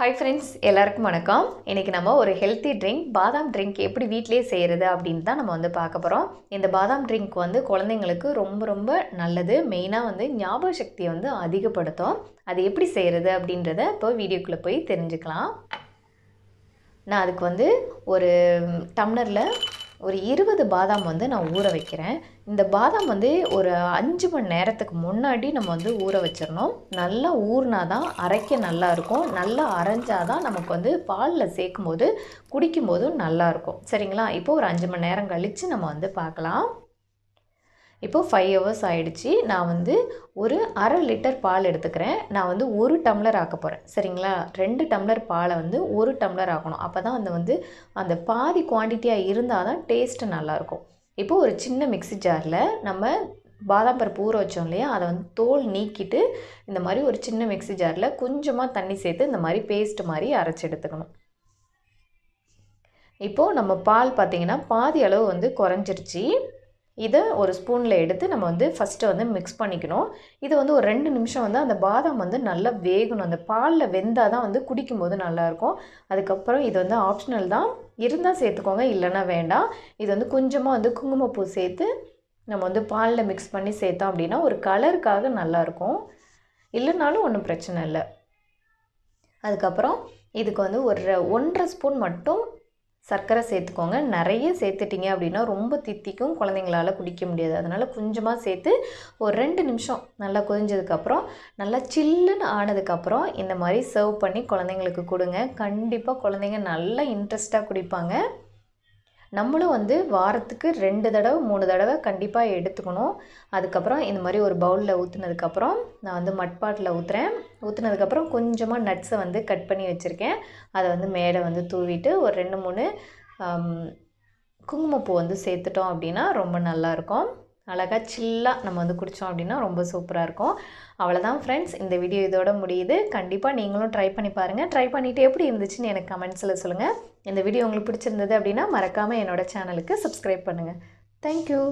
hi friends எல்லாருக்கும் வணக்கம் இன்றைக்கி நம்ம ஒரு ஹெல்த்தி ட்ரிங்க் பாதாம் ட்ரிங்க் எப்படி வீட்டிலே செய்கிறது அப்படின்னு தான் நம்ம வந்து பார்க்க போகிறோம் இந்த பாதாம் ட்ரிங்க் வந்து குழந்தைங்களுக்கு ரொம்ப ரொம்ப நல்லது மெயினாக வந்து ஞாபக சக்தியை வந்து அதிகப்படுத்தும் அது எப்படி செய்கிறது அப்படின்றத இப்போ வீடியோக்குள்ளே போய் தெரிஞ்சுக்கலாம் நான் அதுக்கு வந்து ஒரு டம்ளரில் ஒரு இருபது பாதாம் வந்து நான் ஊற வைக்கிறேன் இந்த பாதாம் வந்து ஒரு அஞ்சு மணி நேரத்துக்கு முன்னாடி நம்ம வந்து ஊற வச்சிடணும் நல்லா ஊறினா தான் அரைக்க நல்லாயிருக்கும் நல்லா அரைஞ்சால் தான் நமக்கு வந்து பாலில் சேர்க்கும் போது குடிக்கும்போதும் நல்லாயிருக்கும் சரிங்களா இப்போது ஒரு அஞ்சு மணி நேரம் கழித்து நம்ம வந்து பார்க்கலாம் இப்போது ஃபைவ் ஹவர்ஸ் ஆகிடுச்சி நான் வந்து ஒரு அரை லிட்டர் பால் எடுத்துக்கிறேன் நான் வந்து ஒரு டம்ளர் ஆக்க போகிறேன் சரிங்களா ரெண்டு டம்ளர் பாலை வந்து ஒரு டம்ளர் ஆக்கணும் அப்போ தான் அந்த வந்து அந்த பாதி குவான்டிட்டியாக இருந்தால் தான் டேஸ்ட்டு நல்லாயிருக்கும் இப்போது ஒரு சின்ன மிக்சி ஜாரில் நம்ம பாதாம் பருப்பு ஊற வச்சோம் இல்லையா அதை வந்து தோல் நீக்கிட்டு இந்த மாதிரி ஒரு சின்ன மிக்சி ஜாரில் கொஞ்சமாக தண்ணி சேர்த்து இந்த மாதிரி பேஸ்ட் மாதிரி அரைச்சி எடுத்துக்கணும் இப்போது நம்ம பால் பார்த்திங்கன்னா பாதி அளவு வந்து குறைஞ்சிருச்சு இதை ஒரு ஸ்பூனில் எடுத்து நம்ம வந்து ஃபஸ்ட்டு வந்து மிக்ஸ் பண்ணிக்கணும் இது வந்து ஒரு ரெண்டு நிமிஷம் வந்து அந்த பாதாம் வந்து நல்லா வேகணும் அந்த பாலில் வெந்தால் தான் வந்து குடிக்கும்போது நல்லாயிருக்கும் அதுக்கப்புறம் இது வந்து ஆப்ஷனல் தான் இருந்தால் சேர்த்துக்கோங்க இல்லைன்னா வேண்டாம் இது வந்து கொஞ்சமாக வந்து குங்குமப்பூ சேர்த்து நம்ம வந்து பாலில் மிக்ஸ் பண்ணி சேர்த்தோம் அப்படின்னா ஒரு கலருக்காக நல்லாயிருக்கும் இல்லைனாலும் ஒன்றும் பிரச்சனை இல்லை அதுக்கப்புறம் இதுக்கு வந்து ஒரு ஒன்றரை ஸ்பூன் மட்டும் சர்க்கரை சேர்த்துக்கோங்க நிறைய சேர்த்துட்டிங்க அப்படின்னா ரொம்ப தித்திக்கும் குழந்தைங்களால் குடிக்க முடியாது அதனால் கொஞ்சமாக சேர்த்து ஒரு ரெண்டு நிமிஷம் நல்லா கொதிஞ்சதுக்கப்புறம் நல்லா சில்லுன்னு ஆனதுக்கப்புறம் இந்த மாதிரி சர்வ் பண்ணி குழந்தைங்களுக்கு கொடுங்க கண்டிப்பாக குழந்தைங்க நல்லா இன்ட்ரெஸ்ட்டாக குடிப்பாங்க நம்மளும் வந்து வாரத்துக்கு ரெண்டு தடவை மூணு தடவை கண்டிப்பாக எடுத்துக்கணும் அதுக்கப்புறம் இந்த மாதிரி ஒரு பவுலில் ஊற்றுனதுக்கப்புறம் நான் வந்து மட்பாட்டில் ஊற்றுறேன் ஊற்றுனதுக்கப்புறம் கொஞ்சமாக நட்ஸை வந்து கட் பண்ணி வச்சுருக்கேன் அதை வந்து மேலே வந்து தூவிட்டு ஒரு ரெண்டு மூணு குங்குமப்பூ வந்து சேர்த்துட்டோம் அப்படின்னா ரொம்ப நல்லாயிருக்கும் அழகாக சில்லாக நம்ம வந்து குடித்தோம் அப்படின்னா ரொம்ப சூப்பராக இருக்கும் அவ்வளோதான் ஃப்ரெண்ட்ஸ் இந்த வீடியோ இதோட முடியுது கண்டிப்பாக நீங்களும் ட்ரை பண்ணி பாருங்கள் ட்ரை பண்ணிவிட்டு எப்படி இருந்துச்சுன்னு எனக்கு கமெண்ட்ஸில் சொல்லுங்கள் இந்த வீடியோ உங்களுக்கு பிடிச்சிருந்தது அப்படின்னா மறக்காமல் என்னோடய சேனலுக்கு சப்ஸ்கிரைப் பண்ணுங்கள் தேங்க்யூ